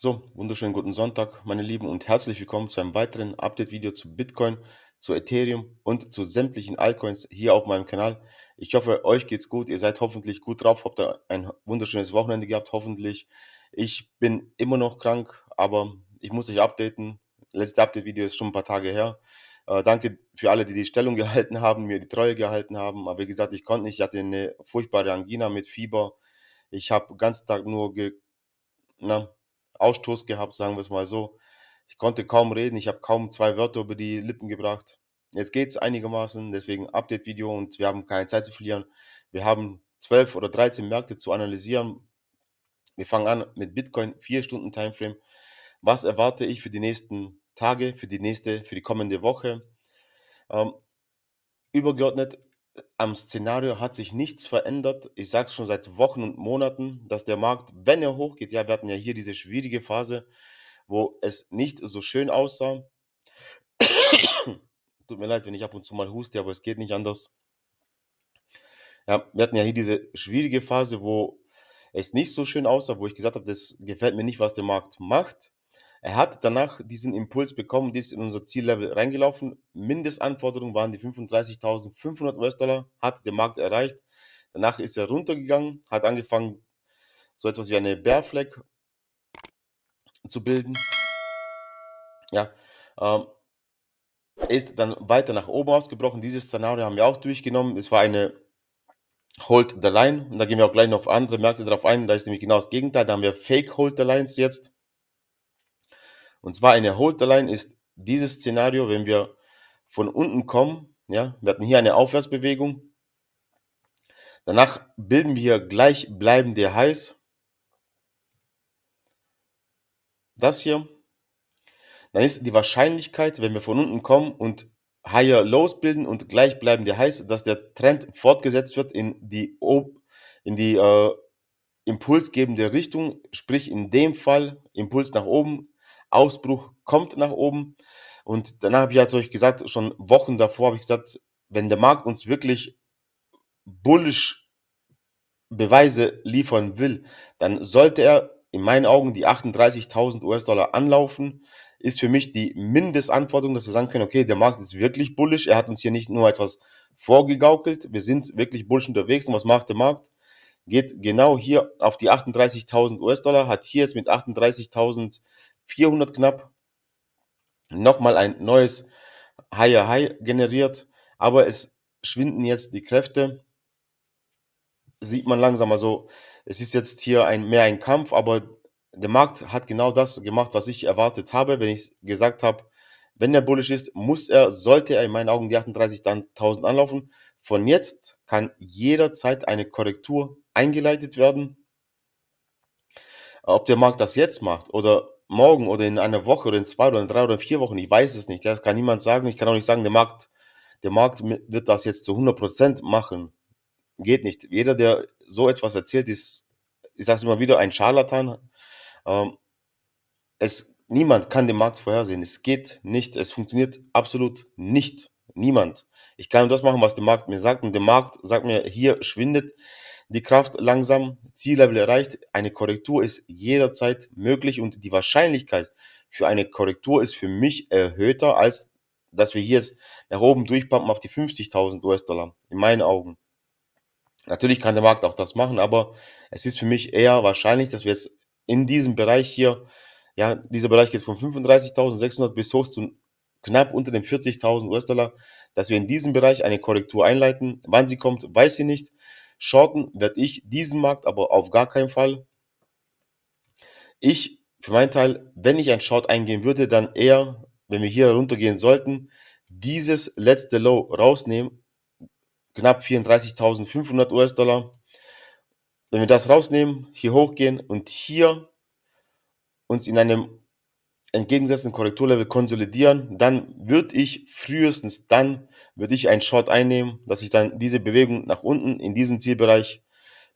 So, wunderschönen guten Sonntag, meine Lieben, und herzlich willkommen zu einem weiteren Update-Video zu Bitcoin, zu Ethereum und zu sämtlichen Altcoins hier auf meinem Kanal. Ich hoffe, euch geht's gut, ihr seid hoffentlich gut drauf, habt ihr ein wunderschönes Wochenende gehabt, hoffentlich. Ich bin immer noch krank, aber ich muss euch updaten. Letzte Update-Video ist schon ein paar Tage her. Äh, danke für alle, die die Stellung gehalten haben, mir die Treue gehalten haben. Aber wie gesagt, ich konnte nicht. Ich hatte eine furchtbare Angina mit Fieber. Ich habe den ganzen Tag nur ge na, Ausstoß gehabt, sagen wir es mal so. Ich konnte kaum reden, ich habe kaum zwei Wörter über die Lippen gebracht. Jetzt geht es einigermaßen, deswegen Update-Video und wir haben keine Zeit zu verlieren. Wir haben 12 oder 13 Märkte zu analysieren. Wir fangen an mit Bitcoin, 4 Stunden Timeframe. Was erwarte ich für die nächsten Tage, für die nächste, für die kommende Woche? Ähm, übergeordnet am Szenario hat sich nichts verändert. Ich sage es schon seit Wochen und Monaten, dass der Markt, wenn er hochgeht, ja, wir hatten ja hier diese schwierige Phase, wo es nicht so schön aussah. Tut mir leid, wenn ich ab und zu mal huste, aber es geht nicht anders. Ja, wir hatten ja hier diese schwierige Phase, wo es nicht so schön aussah, wo ich gesagt habe, das gefällt mir nicht, was der Markt macht. Er hat danach diesen Impuls bekommen, die ist in unser Ziellevel reingelaufen. Mindestanforderungen waren die 35.500 US-Dollar, hat der Markt erreicht. Danach ist er runtergegangen, hat angefangen, so etwas wie eine Bear Flag zu bilden. Ja, ähm, ist dann weiter nach oben ausgebrochen. Dieses Szenario haben wir auch durchgenommen. Es war eine Hold the Line und da gehen wir auch gleich noch auf andere Märkte drauf ein. Da ist nämlich genau das Gegenteil. Da haben wir Fake Hold the Lines jetzt. Und zwar eine Hold Line ist dieses Szenario, wenn wir von unten kommen, ja, wir hatten hier eine Aufwärtsbewegung, danach bilden wir gleichbleibende Highs, das hier, dann ist die Wahrscheinlichkeit, wenn wir von unten kommen und Higher Lows bilden und gleichbleibende Highs, dass der Trend fortgesetzt wird in die, in die äh, impulsgebende Richtung, sprich in dem Fall Impuls nach oben, Ausbruch kommt nach oben. Und danach habe ich halt euch gesagt, schon Wochen davor habe ich gesagt, wenn der Markt uns wirklich bullisch Beweise liefern will, dann sollte er in meinen Augen die 38.000 US-Dollar anlaufen. Ist für mich die Mindestanforderung, dass wir sagen können, okay, der Markt ist wirklich bullisch. Er hat uns hier nicht nur etwas vorgegaukelt. Wir sind wirklich bullisch unterwegs. Und was macht der Markt? Geht genau hier auf die 38.000 US-Dollar, hat hier jetzt mit 38.000 400 knapp, nochmal ein neues Higher High generiert, aber es schwinden jetzt die Kräfte. Sieht man langsam, also es ist jetzt hier ein, mehr ein Kampf, aber der Markt hat genau das gemacht, was ich erwartet habe, wenn ich gesagt habe, wenn er bullish ist, muss er, sollte er in meinen Augen die 38 dann 1000 anlaufen. Von jetzt kann jederzeit eine Korrektur eingeleitet werden. Ob der Markt das jetzt macht oder morgen oder in einer Woche oder in zwei oder in drei oder vier Wochen, ich weiß es nicht. Das kann niemand sagen. Ich kann auch nicht sagen, der Markt, der Markt wird das jetzt zu 100% machen. Geht nicht. Jeder, der so etwas erzählt, ist, ich sage es immer wieder, ein Scharlatan. Ähm, es, niemand kann den Markt vorhersehen. Es geht nicht. Es funktioniert absolut nicht. Niemand. Ich kann nur das machen, was der Markt mir sagt. Und der Markt sagt mir, hier schwindet die Kraft langsam, Ziellevel erreicht. Eine Korrektur ist jederzeit möglich und die Wahrscheinlichkeit für eine Korrektur ist für mich erhöhter, als dass wir hier jetzt nach oben durchpumpen auf die 50.000 US-Dollar. In meinen Augen. Natürlich kann der Markt auch das machen, aber es ist für mich eher wahrscheinlich, dass wir jetzt in diesem Bereich hier, ja, dieser Bereich geht von 35.600 bis hoch zu knapp unter den 40.000 US-Dollar, dass wir in diesem Bereich eine Korrektur einleiten. Wann sie kommt, weiß sie nicht. Shorten werde ich diesen Markt aber auf gar keinen Fall. Ich, für meinen Teil, wenn ich ein Short eingehen würde, dann eher, wenn wir hier runtergehen sollten, dieses letzte Low rausnehmen, knapp 34.500 US-Dollar. Wenn wir das rausnehmen, hier hochgehen und hier uns in einem entgegensetzten Korrekturlevel konsolidieren, dann würde ich frühestens dann würde ich einen Short einnehmen, dass ich dann diese Bewegung nach unten in diesen Zielbereich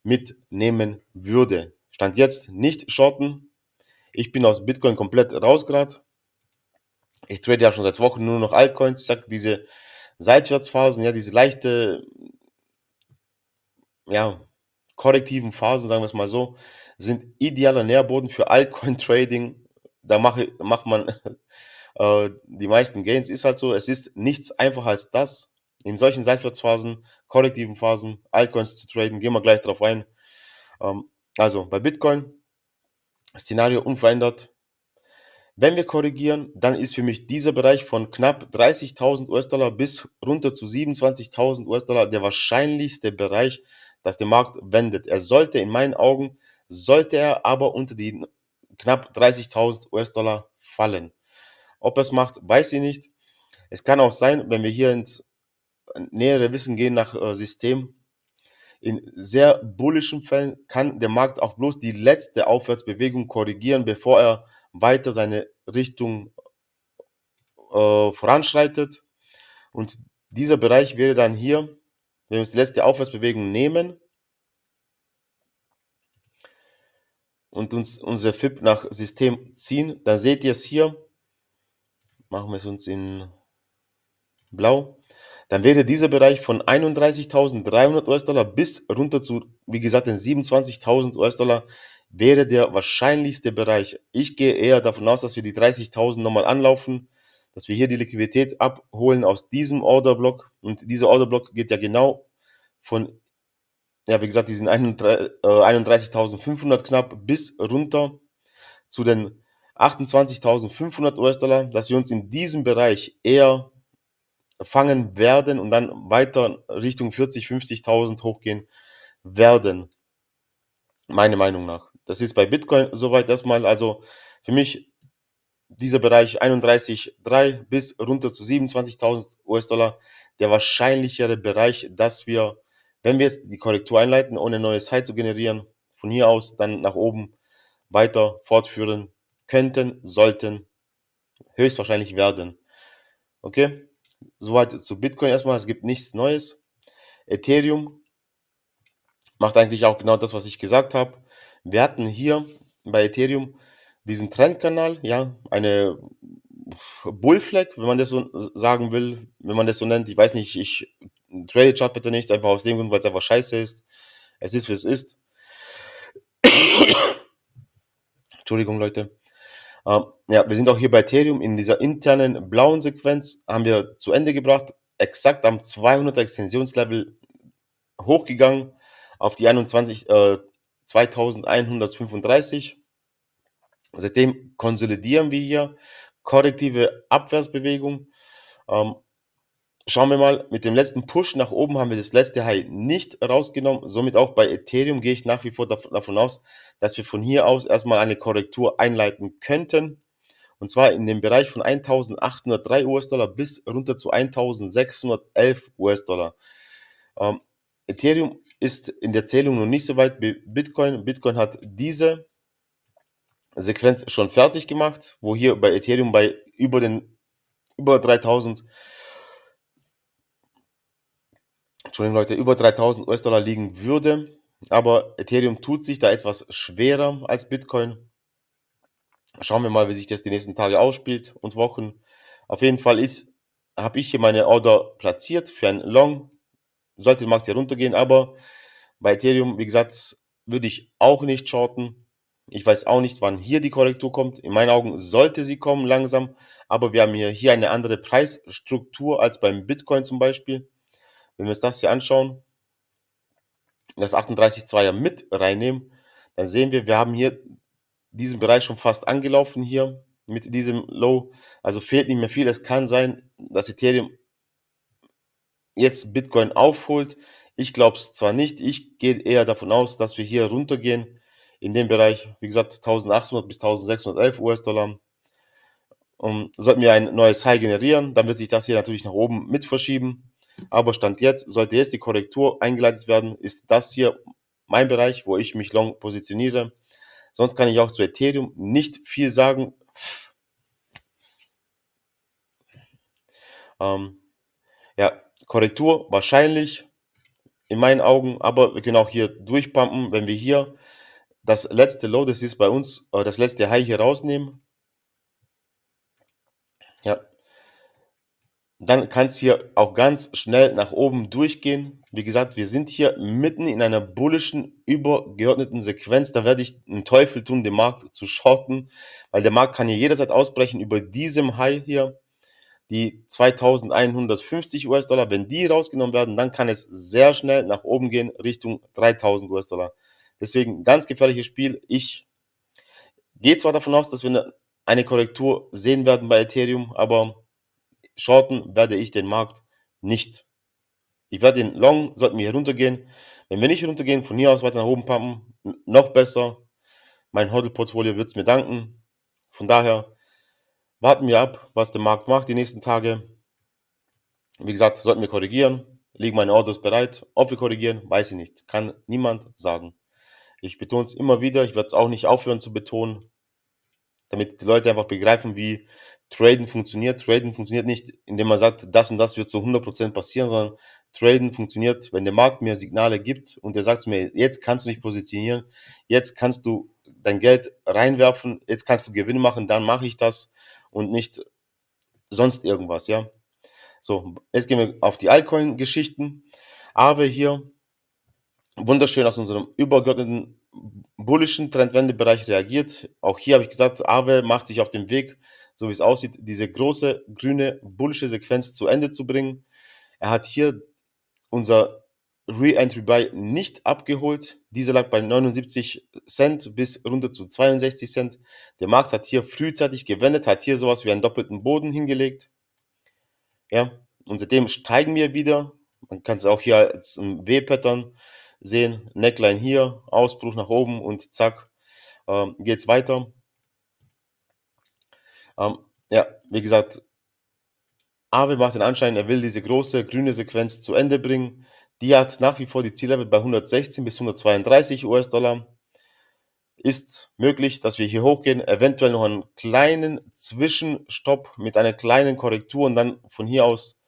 mitnehmen würde. Stand jetzt nicht shorten. Ich bin aus Bitcoin komplett raus gerade. Ich trade ja schon seit Wochen nur noch Altcoins. Ich sag diese Seitwärtsphasen, ja, diese leichte, ja, korrektiven Phasen, sagen wir es mal so, sind idealer Nährboden für Altcoin-Trading da mach, macht man äh, die meisten Gains. Ist halt so, es ist nichts einfacher als das. In solchen Seitwärtsphasen, kollektiven Phasen, Altcoins zu traden, gehen wir gleich drauf ein. Ähm, also bei Bitcoin, Szenario unverändert. Wenn wir korrigieren, dann ist für mich dieser Bereich von knapp 30.000 US-Dollar bis runter zu 27.000 US-Dollar der wahrscheinlichste Bereich, dass der Markt wendet. Er sollte in meinen Augen, sollte er aber unter die knapp 30.000 US-Dollar fallen. Ob es macht, weiß ich nicht. Es kann auch sein, wenn wir hier ins äh, nähere Wissen gehen nach äh, System, in sehr bullischen Fällen kann der Markt auch bloß die letzte Aufwärtsbewegung korrigieren, bevor er weiter seine Richtung äh, voranschreitet. Und dieser Bereich wäre dann hier, wenn wir uns die letzte Aufwärtsbewegung nehmen, und uns unser FIP nach System ziehen, dann seht ihr es hier. Machen wir es uns in blau. Dann wäre dieser Bereich von 31.300 US-Dollar bis runter zu, wie gesagt, den 27.000 US-Dollar wäre der wahrscheinlichste Bereich. Ich gehe eher davon aus, dass wir die 30.000 nochmal anlaufen, dass wir hier die Liquidität abholen aus diesem Orderblock. Und dieser Orderblock geht ja genau von ja, wie gesagt, diesen äh, 31.500 knapp bis runter zu den 28.500 US-Dollar, dass wir uns in diesem Bereich eher fangen werden und dann weiter Richtung 40.000, 50 50.000 hochgehen werden. Meiner Meinung nach. Das ist bei Bitcoin soweit erstmal. Also für mich dieser Bereich 31,3 bis runter zu 27.000 US-Dollar der wahrscheinlichere Bereich, dass wir wenn wir jetzt die Korrektur einleiten, ohne neue Site zu generieren, von hier aus dann nach oben weiter fortführen könnten, sollten, höchstwahrscheinlich werden. Okay, soweit zu Bitcoin erstmal, es gibt nichts Neues. Ethereum macht eigentlich auch genau das, was ich gesagt habe. Wir hatten hier bei Ethereum diesen Trendkanal, ja, eine Bullflag, wenn man das so sagen will, wenn man das so nennt. Ich weiß nicht, ich Trade Chart bitte nicht, einfach aus dem Grund, weil es einfach scheiße ist. Es ist, wie es ist. Entschuldigung, Leute. Ähm, ja, wir sind auch hier bei Ethereum. In dieser internen blauen Sequenz haben wir zu Ende gebracht. Exakt am 200er Extensionslevel hochgegangen auf die 21, äh, 2135. Seitdem konsolidieren wir hier korrektive Abwärtsbewegung. Ähm, schauen wir mal, mit dem letzten Push nach oben haben wir das letzte High nicht rausgenommen. Somit auch bei Ethereum gehe ich nach wie vor davon aus, dass wir von hier aus erstmal eine Korrektur einleiten könnten. Und zwar in dem Bereich von 1803 US-Dollar bis runter zu 1611 US-Dollar. Ähm, Ethereum ist in der Zählung noch nicht so weit wie Bitcoin. Bitcoin hat diese Sequenz schon fertig gemacht, wo hier bei Ethereum bei über den über 3000 Entschuldigung Leute, über 3000 US-Dollar liegen würde. Aber Ethereum tut sich da etwas schwerer als Bitcoin. Schauen wir mal, wie sich das die nächsten Tage ausspielt und Wochen. Auf jeden Fall ist, habe ich hier meine Order platziert für ein Long. Sollte der Markt hier runtergehen, aber bei Ethereum, wie gesagt, würde ich auch nicht shorten. Ich weiß auch nicht, wann hier die Korrektur kommt. In meinen Augen sollte sie kommen langsam, aber wir haben hier, hier eine andere Preisstruktur als beim Bitcoin zum Beispiel. Wenn wir uns das hier anschauen, das 38-2er mit reinnehmen, dann sehen wir, wir haben hier diesen Bereich schon fast angelaufen hier mit diesem Low. Also fehlt nicht mehr viel. Es kann sein, dass Ethereum jetzt Bitcoin aufholt. Ich glaube es zwar nicht. Ich gehe eher davon aus, dass wir hier runtergehen in dem Bereich, wie gesagt, 1800 bis 1611 US-Dollar. Und sollten wir ein neues High generieren, dann wird sich das hier natürlich nach oben mit verschieben. Aber Stand jetzt, sollte jetzt die Korrektur eingeleitet werden, ist das hier mein Bereich, wo ich mich long positioniere. Sonst kann ich auch zu Ethereum nicht viel sagen. Ähm, ja, Korrektur wahrscheinlich in meinen Augen, aber wir können auch hier durchpumpen, wenn wir hier das letzte Low, das ist bei uns, äh, das letzte High hier rausnehmen. Ja, dann kann es hier auch ganz schnell nach oben durchgehen. Wie gesagt, wir sind hier mitten in einer bullischen, übergeordneten Sequenz. Da werde ich einen Teufel tun, den Markt zu shorten, weil der Markt kann hier jederzeit ausbrechen über diesem High hier. Die 2150 US-Dollar, wenn die rausgenommen werden, dann kann es sehr schnell nach oben gehen Richtung 3000 US-Dollar. Deswegen ganz gefährliches Spiel. Ich gehe zwar davon aus, dass wir eine Korrektur sehen werden bei Ethereum, aber Shorten werde ich den Markt nicht. Ich werde den Long, sollten wir hier runtergehen. Wenn wir nicht runtergehen, von hier aus weiter nach oben pumpen, noch besser. Mein Hodl-Portfolio wird es mir danken. Von daher warten wir ab, was der Markt macht die nächsten Tage. Wie gesagt, sollten wir korrigieren, liegen meine Orders bereit. Ob wir korrigieren, weiß ich nicht. Kann niemand sagen. Ich betone es immer wieder, ich werde es auch nicht aufhören zu betonen, damit die Leute einfach begreifen, wie Traden funktioniert, Traden funktioniert nicht, indem man sagt, das und das wird zu 100% passieren, sondern Traden funktioniert, wenn der Markt mir Signale gibt und der sagt zu mir, jetzt kannst du dich positionieren, jetzt kannst du dein Geld reinwerfen, jetzt kannst du Gewinn machen, dann mache ich das und nicht sonst irgendwas, ja. So, jetzt gehen wir auf die Altcoin-Geschichten. Aave hier, wunderschön aus unserem übergeordneten bullischen Trendwendebereich reagiert. Auch hier habe ich gesagt, Aave macht sich auf den Weg so wie es aussieht, diese große grüne bullische Sequenz zu Ende zu bringen. Er hat hier unser Re-Entry-Buy nicht abgeholt. Dieser lag bei 79 Cent bis runter zu 62 Cent. Der Markt hat hier frühzeitig gewendet, hat hier sowas wie einen doppelten Boden hingelegt. Ja, und seitdem steigen wir wieder. Man kann es auch hier als W-Pattern sehen. Neckline hier, Ausbruch nach oben und zack, ähm, geht es weiter. Ähm, ja, wie gesagt, Awe macht den Anschein, er will diese große grüne Sequenz zu Ende bringen. Die hat nach wie vor die Ziellevel bei 116 bis 132 US-Dollar. Ist möglich, dass wir hier hochgehen, eventuell noch einen kleinen Zwischenstopp mit einer kleinen Korrektur und dann von hier aus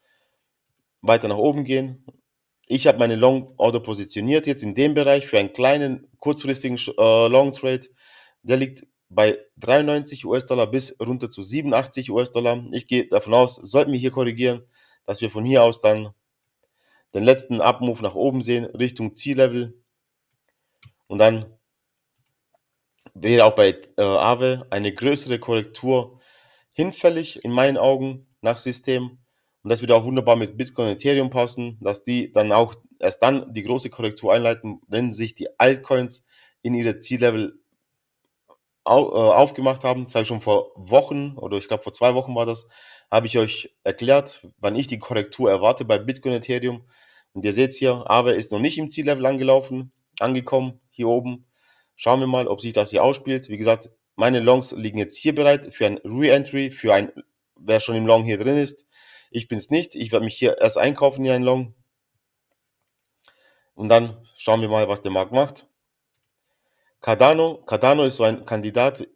weiter nach oben gehen. Ich habe meine Long Order positioniert jetzt in dem Bereich für einen kleinen kurzfristigen äh, Long Trade. Der liegt bei 93 US-Dollar bis runter zu 87 US-Dollar. Ich gehe davon aus, sollten wir hier korrigieren, dass wir von hier aus dann den letzten Abmove nach oben sehen, Richtung Ziellevel. Und dann wäre auch bei äh, Aave eine größere Korrektur hinfällig, in meinen Augen, nach System. Und das würde auch wunderbar mit Bitcoin und Ethereum passen, dass die dann auch erst dann die große Korrektur einleiten, wenn sich die Altcoins in ihre Ziellevel äh, aufgemacht haben, das habe ich schon vor Wochen oder ich glaube vor zwei Wochen war das, habe ich euch erklärt, wann ich die Korrektur erwarte bei Bitcoin Ethereum. Und ihr seht hier, Aave ist noch nicht im Ziellevel angelaufen, angekommen, hier oben. Schauen wir mal, ob sich das hier ausspielt. Wie gesagt, meine Longs liegen jetzt hier bereit für ein Re-Entry, für ein, wer schon im Long hier drin ist. Ich bin es nicht. Ich werde mich hier erst einkaufen in einen Long. Und dann schauen wir mal, was der Markt macht. Cardano, Cardano ist so ein Kandidat.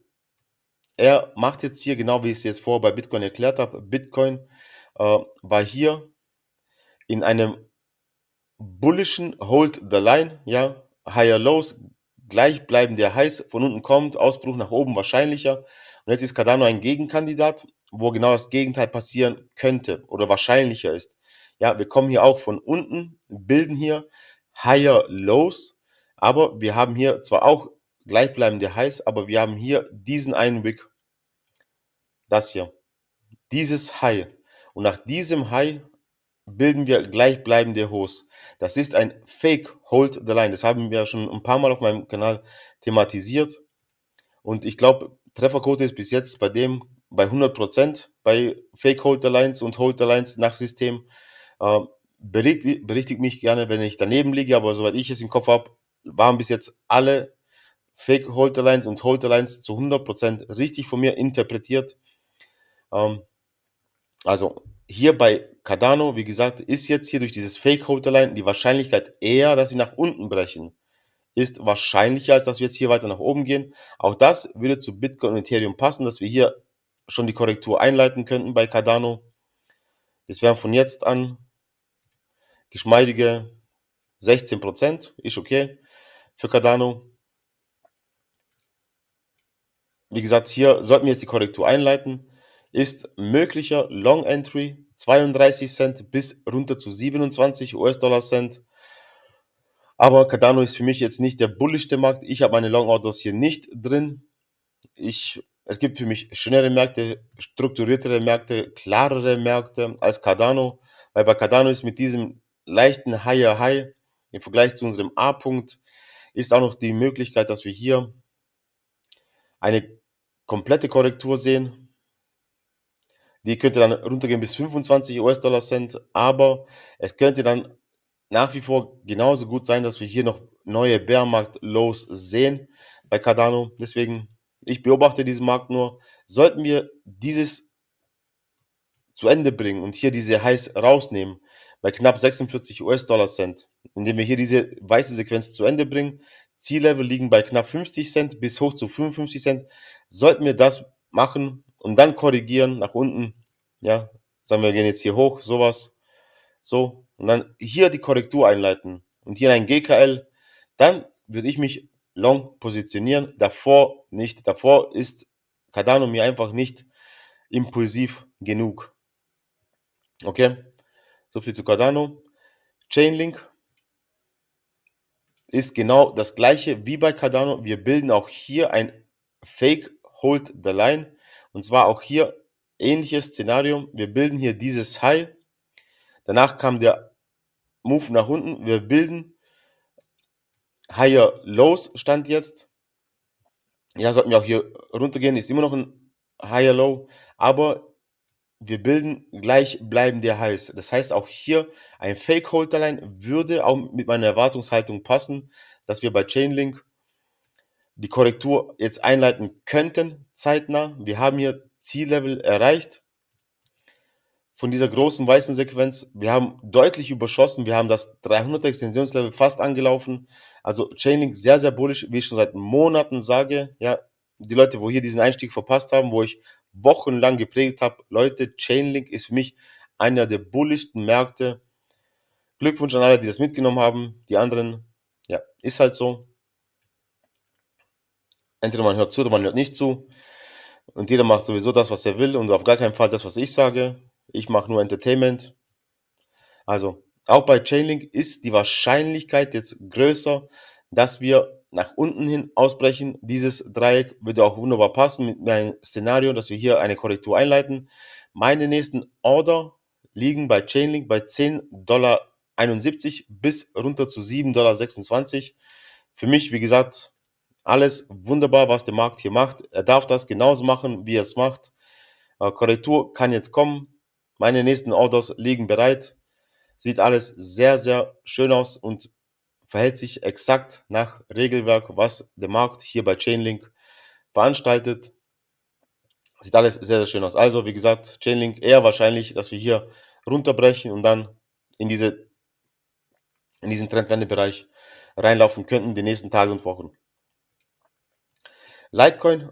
Er macht jetzt hier, genau wie ich es jetzt vorher bei Bitcoin erklärt habe, Bitcoin äh, war hier in einem bullischen Hold the Line, ja, Higher Lows, gleich bleiben der heiß, von unten kommt, Ausbruch nach oben wahrscheinlicher. Und jetzt ist Cardano ein Gegenkandidat, wo genau das Gegenteil passieren könnte oder wahrscheinlicher ist. Ja, wir kommen hier auch von unten, bilden hier Higher Lows, aber wir haben hier zwar auch gleichbleibende heißt, aber wir haben hier diesen einen Wick. Das hier. Dieses High. Und nach diesem High bilden wir gleichbleibende Hose. Das ist ein Fake Hold the Line. Das haben wir schon ein paar Mal auf meinem Kanal thematisiert. Und ich glaube, Trefferquote ist bis jetzt bei dem bei 100% bei Fake Hold the Lines und Hold the Lines nach System. Äh, berichtigt, berichtigt mich gerne, wenn ich daneben liege, aber soweit ich es im Kopf habe, waren bis jetzt alle Fake Holterlines und Holterlines zu 100% richtig von mir interpretiert. Ähm, also hier bei Cardano, wie gesagt, ist jetzt hier durch dieses Fake Holterline die Wahrscheinlichkeit eher, dass wir nach unten brechen, ist wahrscheinlicher, als dass wir jetzt hier weiter nach oben gehen. Auch das würde zu Bitcoin und Ethereum passen, dass wir hier schon die Korrektur einleiten könnten bei Cardano. Das wären von jetzt an geschmeidige 16%, ist okay für Cardano wie gesagt, hier sollten wir jetzt die Korrektur einleiten, ist möglicher Long Entry 32 Cent bis runter zu 27 US-Dollar Cent. Aber Cardano ist für mich jetzt nicht der bullischste Markt. Ich habe meine Long Orders hier nicht drin. Ich, es gibt für mich schnellere Märkte, strukturiertere Märkte, klarere Märkte als Cardano, weil bei Cardano ist mit diesem leichten Higher High im Vergleich zu unserem A-Punkt ist auch noch die Möglichkeit, dass wir hier eine komplette Korrektur sehen. Die könnte dann runtergehen bis 25 US-Dollar Cent, aber es könnte dann nach wie vor genauso gut sein, dass wir hier noch neue Bärmarkt-Lows sehen bei Cardano. Deswegen, ich beobachte diesen Markt nur. Sollten wir dieses zu Ende bringen und hier diese Highs rausnehmen, bei knapp 46 US-Dollar Cent, indem wir hier diese weiße Sequenz zu Ende bringen, Ziellevel liegen bei knapp 50 Cent bis hoch zu 55 Cent. Sollten wir das machen und dann korrigieren nach unten, ja, sagen wir, wir gehen jetzt hier hoch, sowas, so, und dann hier die Korrektur einleiten und hier ein GKL, dann würde ich mich long positionieren, davor nicht, davor ist Cardano mir einfach nicht impulsiv genug. Okay, so viel zu Cardano. Chainlink ist genau das gleiche wie bei Cardano. Wir bilden auch hier ein Fake Hold the Line. Und zwar auch hier ähnliches Szenario. Wir bilden hier dieses High. Danach kam der Move nach unten. Wir bilden Higher Lows stand jetzt. Ja, sollten wir auch hier runtergehen. Ist immer noch ein Higher Low. Aber wir bilden gleich bleiben der Hals. Das heißt, auch hier ein Fake-Holderline würde auch mit meiner Erwartungshaltung passen, dass wir bei Chainlink die Korrektur jetzt einleiten könnten, zeitnah. Wir haben hier Ziellevel erreicht von dieser großen weißen Sequenz. Wir haben deutlich überschossen. Wir haben das 300 Extensionslevel fast angelaufen. Also Chainlink sehr, sehr bullisch, wie ich schon seit Monaten sage. Ja, die Leute, wo hier diesen Einstieg verpasst haben, wo ich wochenlang geprägt habe. Leute, Chainlink ist für mich einer der bullischsten Märkte. Glückwunsch an alle, die das mitgenommen haben. Die anderen, ja, ist halt so. Entweder man hört zu oder man hört nicht zu. Und jeder macht sowieso das, was er will und auf gar keinen Fall das, was ich sage. Ich mache nur Entertainment. Also, auch bei Chainlink ist die Wahrscheinlichkeit jetzt größer, dass wir nach unten hin ausbrechen. Dieses Dreieck würde auch wunderbar passen mit meinem Szenario, dass wir hier eine Korrektur einleiten. Meine nächsten Order liegen bei Chainlink bei 10,71 Dollar bis runter zu 7,26 Dollar. Für mich, wie gesagt, alles wunderbar, was der Markt hier macht. Er darf das genauso machen, wie er es macht. Äh, Korrektur kann jetzt kommen. Meine nächsten Orders liegen bereit. Sieht alles sehr, sehr schön aus und verhält sich exakt nach Regelwerk, was der Markt hier bei Chainlink veranstaltet. Sieht alles sehr, sehr schön aus. Also, wie gesagt, Chainlink eher wahrscheinlich, dass wir hier runterbrechen und dann in, diese, in diesen Trendwendebereich reinlaufen könnten, die nächsten Tage und Wochen. Litecoin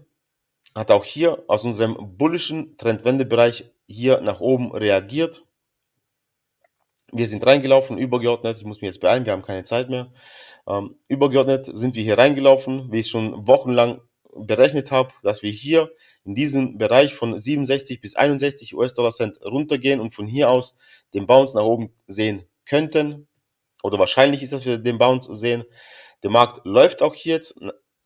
hat auch hier aus unserem bullischen Trendwendebereich hier nach oben reagiert. Wir sind reingelaufen, übergeordnet, ich muss mich jetzt beeilen, wir haben keine Zeit mehr. Ähm, übergeordnet sind wir hier reingelaufen, wie ich schon wochenlang berechnet habe, dass wir hier in diesem Bereich von 67 bis 61 US-Dollar Cent runtergehen und von hier aus den Bounce nach oben sehen könnten. Oder wahrscheinlich ist, dass wir den Bounce sehen. Der Markt läuft auch hier jetzt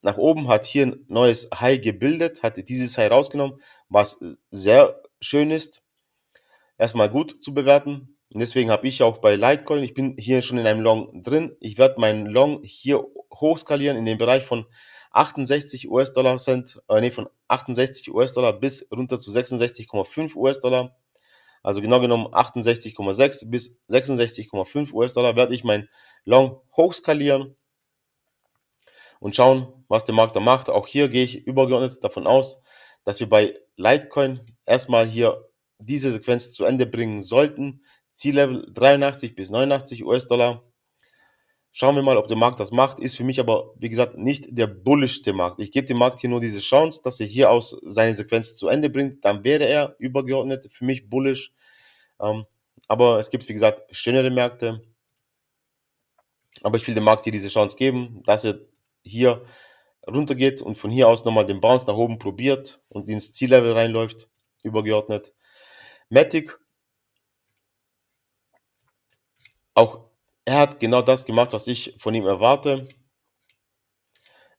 nach oben, hat hier ein neues High gebildet, hat dieses High rausgenommen, was äh, sehr schön ist. Erstmal gut zu bewerten. Und deswegen habe ich auch bei Litecoin, ich bin hier schon in einem Long drin. Ich werde meinen Long hier hochskalieren in den Bereich von 68 US-Dollar Cent, äh, nee, von 68 US-Dollar bis runter zu 66,5 US-Dollar. Also genau genommen 68,6 bis 66,5 US-Dollar werde ich meinen Long hochskalieren und schauen, was der Markt da macht. Auch hier gehe ich übergeordnet davon aus, dass wir bei Litecoin erstmal hier diese Sequenz zu Ende bringen sollten. Ziellevel 83 bis 89 US-Dollar. Schauen wir mal, ob der Markt das macht. Ist für mich aber, wie gesagt, nicht der bullischste Markt. Ich gebe dem Markt hier nur diese Chance, dass er hier aus seine Sequenz zu Ende bringt. Dann wäre er übergeordnet für mich bullisch. Ähm, aber es gibt, wie gesagt, schönere Märkte. Aber ich will dem Markt hier diese Chance geben, dass er hier runter geht und von hier aus nochmal den Bounce nach oben probiert und ins Ziellevel reinläuft, übergeordnet. Matic auch er hat genau das gemacht, was ich von ihm erwarte.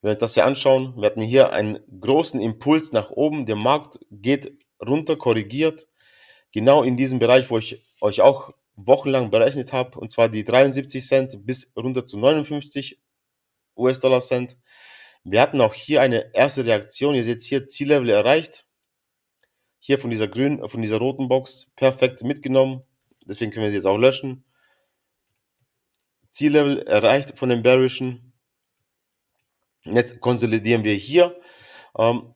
Wenn wir uns das hier anschauen, wir hatten hier einen großen Impuls nach oben. Der Markt geht runter, korrigiert. Genau in diesem Bereich, wo ich euch auch wochenlang berechnet habe, und zwar die 73 Cent bis runter zu 59 US-Dollar Cent. Wir hatten auch hier eine erste Reaktion. Ihr seht hier Ziellevel erreicht. Hier von dieser grünen, von dieser roten Box perfekt mitgenommen. Deswegen können wir sie jetzt auch löschen. Ziellevel erreicht von den Bearischen. Jetzt konsolidieren wir hier. Ähm,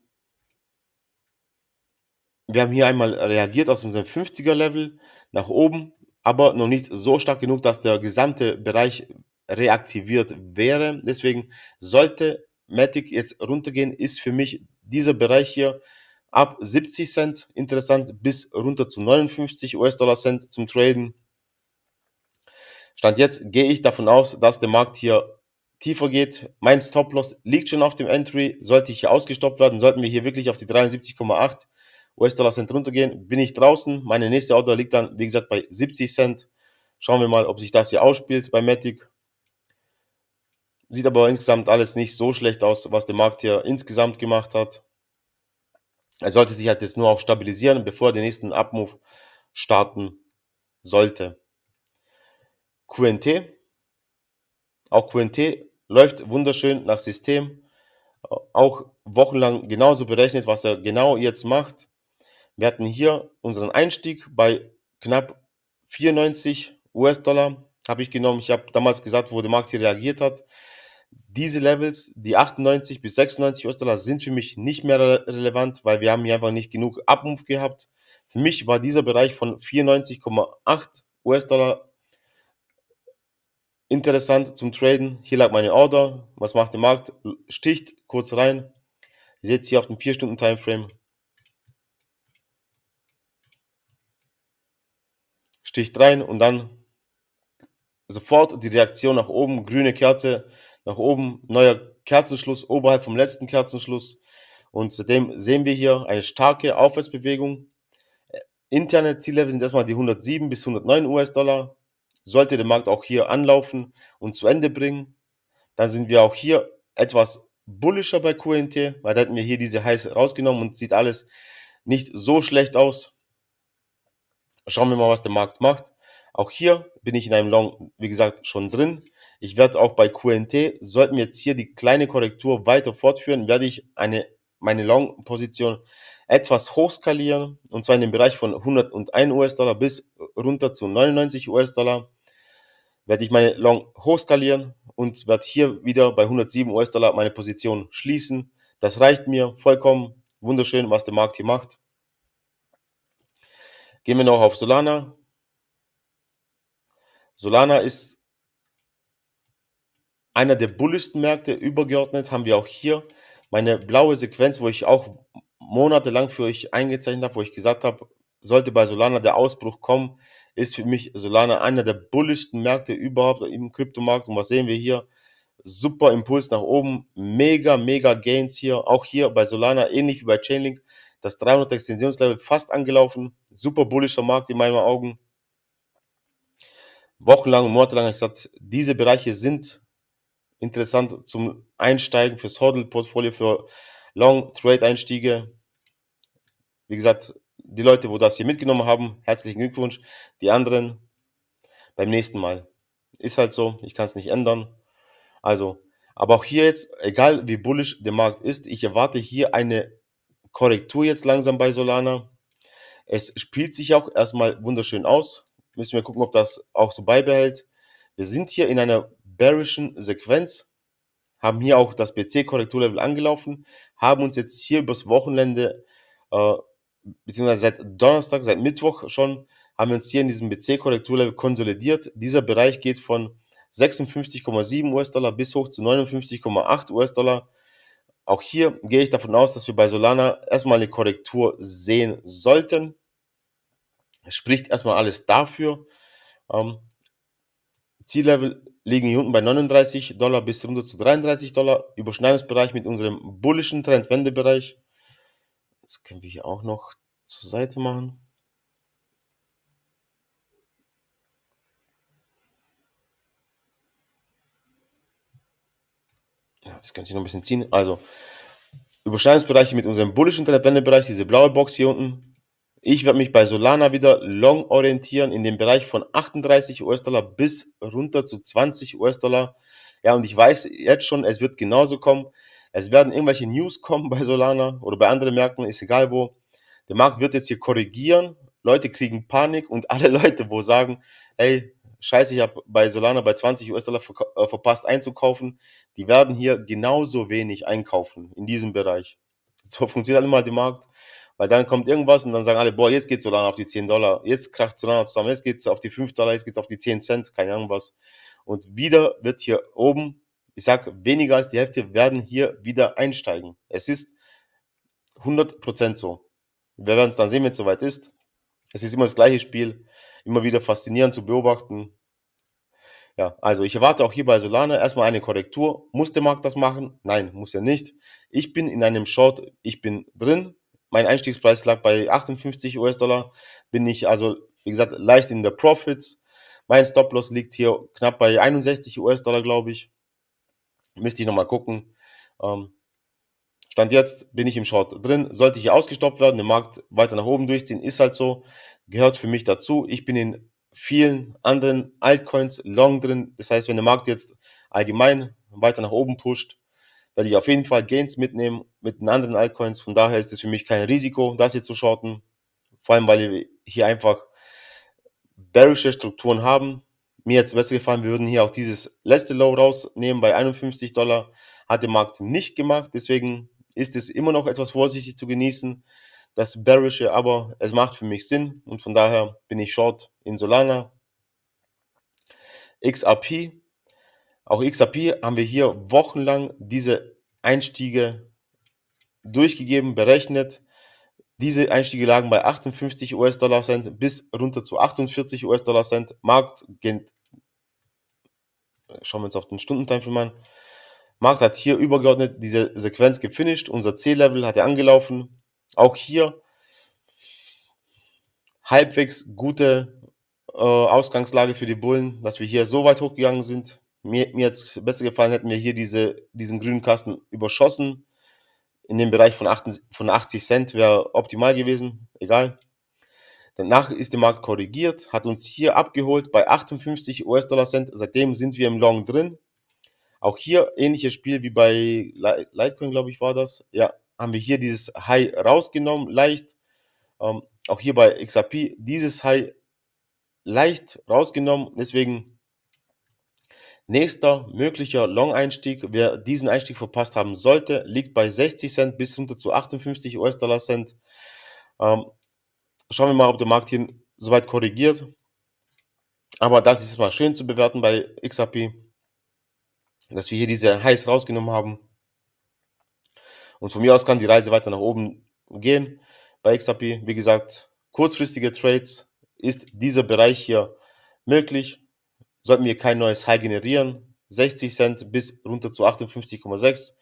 wir haben hier einmal reagiert aus unserem 50er Level nach oben, aber noch nicht so stark genug, dass der gesamte Bereich reaktiviert wäre. Deswegen sollte Matic jetzt runtergehen, ist für mich dieser Bereich hier ab 70 Cent interessant bis runter zu 59 US-Dollar Cent zum Traden. Stand jetzt gehe ich davon aus, dass der Markt hier tiefer geht. Mein Stop-Loss liegt schon auf dem Entry. Sollte ich hier ausgestoppt werden, sollten wir hier wirklich auf die 73,8 US-Dollar Cent runtergehen, bin ich draußen. Meine nächste Order liegt dann, wie gesagt, bei 70 Cent. Schauen wir mal, ob sich das hier ausspielt bei Matic. Sieht aber insgesamt alles nicht so schlecht aus, was der Markt hier insgesamt gemacht hat. Er sollte sich halt jetzt nur auch stabilisieren, bevor er den nächsten Upmove starten sollte. QNT. Auch QNT läuft wunderschön nach System. Auch wochenlang genauso berechnet, was er genau jetzt macht. Wir hatten hier unseren Einstieg bei knapp 94 US-Dollar. Habe ich genommen. Ich habe damals gesagt, wo der Markt hier reagiert hat. Diese Levels, die 98 bis 96 US-Dollar, sind für mich nicht mehr relevant, weil wir haben hier einfach nicht genug Abmove gehabt. Für mich war dieser Bereich von 94,8 US-Dollar Interessant zum Traden. Hier lag meine Order. Was macht der Markt? Sticht kurz rein. Jetzt hier auf dem 4-Stunden-Timeframe. Sticht rein und dann sofort die Reaktion nach oben. Grüne Kerze nach oben. Neuer Kerzenschluss oberhalb vom letzten Kerzenschluss. Und zudem sehen wir hier eine starke Aufwärtsbewegung. Äh, interne Ziele sind erstmal die 107 bis 109 US-Dollar sollte der Markt auch hier anlaufen und zu Ende bringen, dann sind wir auch hier etwas bullischer bei QNT, weil da hätten wir hier diese Highs rausgenommen und sieht alles nicht so schlecht aus. Schauen wir mal, was der Markt macht. Auch hier bin ich in einem Long, wie gesagt, schon drin. Ich werde auch bei QNT, sollten wir jetzt hier die kleine Korrektur weiter fortführen, werde ich eine, meine Long-Position etwas hochskalieren, und zwar in dem Bereich von 101 US-Dollar bis runter zu 99 US-Dollar werde ich meine Long hochskalieren und werde hier wieder bei 107 US-Dollar meine Position schließen. Das reicht mir vollkommen. Wunderschön, was der Markt hier macht. Gehen wir noch auf Solana. Solana ist einer der bullischsten Märkte. Übergeordnet haben wir auch hier meine blaue Sequenz, wo ich auch monatelang für euch eingezeichnet habe, wo ich gesagt habe, sollte bei Solana der Ausbruch kommen, ist für mich Solana einer der bullischsten Märkte überhaupt im Kryptomarkt. Und was sehen wir hier? Super Impuls nach oben, mega, mega Gains hier. Auch hier bei Solana, ähnlich wie bei Chainlink, das 300 Extensionslevel fast angelaufen. Super bullischer Markt in meinen Augen. Wochenlang und monatelang ich gesagt, diese Bereiche sind interessant zum Einsteigen fürs Hodl-Portfolio, für Long-Trade-Einstiege. Wie gesagt, die Leute, wo das hier mitgenommen haben, herzlichen Glückwunsch. Die anderen beim nächsten Mal. Ist halt so, ich kann es nicht ändern. Also, aber auch hier jetzt, egal wie bullisch der Markt ist, ich erwarte hier eine Korrektur jetzt langsam bei Solana. Es spielt sich auch erstmal wunderschön aus. Müssen wir gucken, ob das auch so beibehält. Wir sind hier in einer bearischen Sequenz, haben hier auch das BC-Korrekturlevel angelaufen, haben uns jetzt hier übers Wochenende äh, beziehungsweise seit Donnerstag, seit Mittwoch schon, haben wir uns hier in diesem BC-Korrekturlevel konsolidiert. Dieser Bereich geht von 56,7 US-Dollar bis hoch zu 59,8 US-Dollar. Auch hier gehe ich davon aus, dass wir bei Solana erstmal eine Korrektur sehen sollten. Spricht erstmal alles dafür. Ähm, Ziellevel liegen hier unten bei 39 Dollar bis runter zu 33 Dollar. Überschneidungsbereich mit unserem bullischen Trendwendebereich. Das können wir hier auch noch zur Seite machen. Ja, das könnte Sie noch ein bisschen ziehen. Also, Überschneidungsbereiche mit unserem bullischen Internet-Wendebereich, diese blaue Box hier unten. Ich werde mich bei Solana wieder long orientieren in dem Bereich von 38 US-Dollar bis runter zu 20 US-Dollar. Ja, und ich weiß jetzt schon, es wird genauso kommen. Es werden irgendwelche News kommen bei Solana oder bei anderen Märkten, ist egal wo. Der Markt wird jetzt hier korrigieren. Leute kriegen Panik und alle Leute, wo sagen, ey, scheiße, ich habe bei Solana bei 20 US-Dollar ver äh, verpasst einzukaufen, die werden hier genauso wenig einkaufen in diesem Bereich. So funktioniert halt immer der Markt, weil dann kommt irgendwas und dann sagen alle, boah, jetzt geht Solana auf die 10 Dollar, jetzt kracht Solana zusammen, jetzt geht es auf die 5 Dollar, jetzt geht es auf die 10 Cent, keine Ahnung was. Und wieder wird hier oben ich sage, weniger als die Hälfte werden hier wieder einsteigen. Es ist 100% so. Wir werden es dann sehen, wenn es soweit ist. Es ist immer das gleiche Spiel, immer wieder faszinierend zu beobachten. Ja, also ich erwarte auch hier bei Solana erstmal eine Korrektur. Muss der Markt das machen? Nein, muss er nicht. Ich bin in einem Short, ich bin drin. Mein Einstiegspreis lag bei 58 US-Dollar. Bin ich also, wie gesagt, leicht in der Profits. Mein Stop-Loss liegt hier knapp bei 61 US-Dollar, glaube ich. Müsste ich nochmal gucken. Ähm, Stand jetzt bin ich im Short drin. Sollte hier ausgestoppt werden, den Markt weiter nach oben durchziehen, ist halt so. Gehört für mich dazu. Ich bin in vielen anderen Altcoins long drin. Das heißt, wenn der Markt jetzt allgemein weiter nach oben pusht, werde ich auf jeden Fall Gains mitnehmen mit den anderen Altcoins. Von daher ist es für mich kein Risiko, das hier zu shorten. Vor allem, weil wir hier einfach bearische Strukturen haben mir jetzt besser gefallen, wir würden hier auch dieses letzte Low rausnehmen bei 51 Dollar. Hat der Markt nicht gemacht, deswegen ist es immer noch etwas vorsichtig zu genießen. Das Bearische, aber es macht für mich Sinn und von daher bin ich short in Solana. XRP, auch XRP haben wir hier wochenlang diese Einstiege durchgegeben, berechnet. Diese Einstiege lagen bei 58 US-Dollar Cent bis runter zu 48 US-Dollar Cent. Markt geht Schauen wir uns auf den Stundentimeframe an. Markt hat hier übergeordnet diese Sequenz gefinisht. Unser C-Level hat er angelaufen. Auch hier halbwegs gute äh, Ausgangslage für die Bullen, dass wir hier so weit hochgegangen sind. Mir, mir jetzt besser gefallen, hätten wir hier diese, diesen grünen Kasten überschossen. In dem Bereich von, 8, von 80 Cent wäre optimal gewesen. Egal. Danach ist der Markt korrigiert, hat uns hier abgeholt bei 58 US-Dollar Cent. Seitdem sind wir im Long drin. Auch hier ähnliches Spiel wie bei Litecoin, glaube ich, war das. Ja, haben wir hier dieses High rausgenommen, leicht. Ähm, auch hier bei XRP dieses High leicht rausgenommen. Deswegen nächster möglicher Long-Einstieg, wer diesen Einstieg verpasst haben sollte, liegt bei 60 Cent bis runter zu 58 US-Dollar Cent. Ähm, Schauen wir mal, ob der Markt hier soweit korrigiert. Aber das ist mal schön zu bewerten bei XAP, dass wir hier diese Highs rausgenommen haben. Und von mir aus kann die Reise weiter nach oben gehen. Bei XAP, wie gesagt, kurzfristige Trades ist dieser Bereich hier möglich. Sollten wir kein neues High generieren, 60 Cent bis runter zu 58,6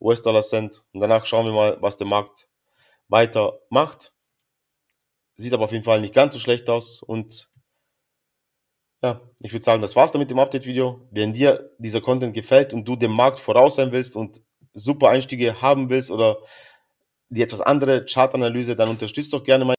US-Dollar Cent. Und danach schauen wir mal, was der Markt weiter macht. Sieht aber auf jeden Fall nicht ganz so schlecht aus. Und ja, ich würde sagen, das war's mit dem Update-Video. Wenn dir dieser Content gefällt und du dem Markt voraus sein willst und super Einstiege haben willst oder die etwas andere Chartanalyse, dann unterstützt doch gerne mein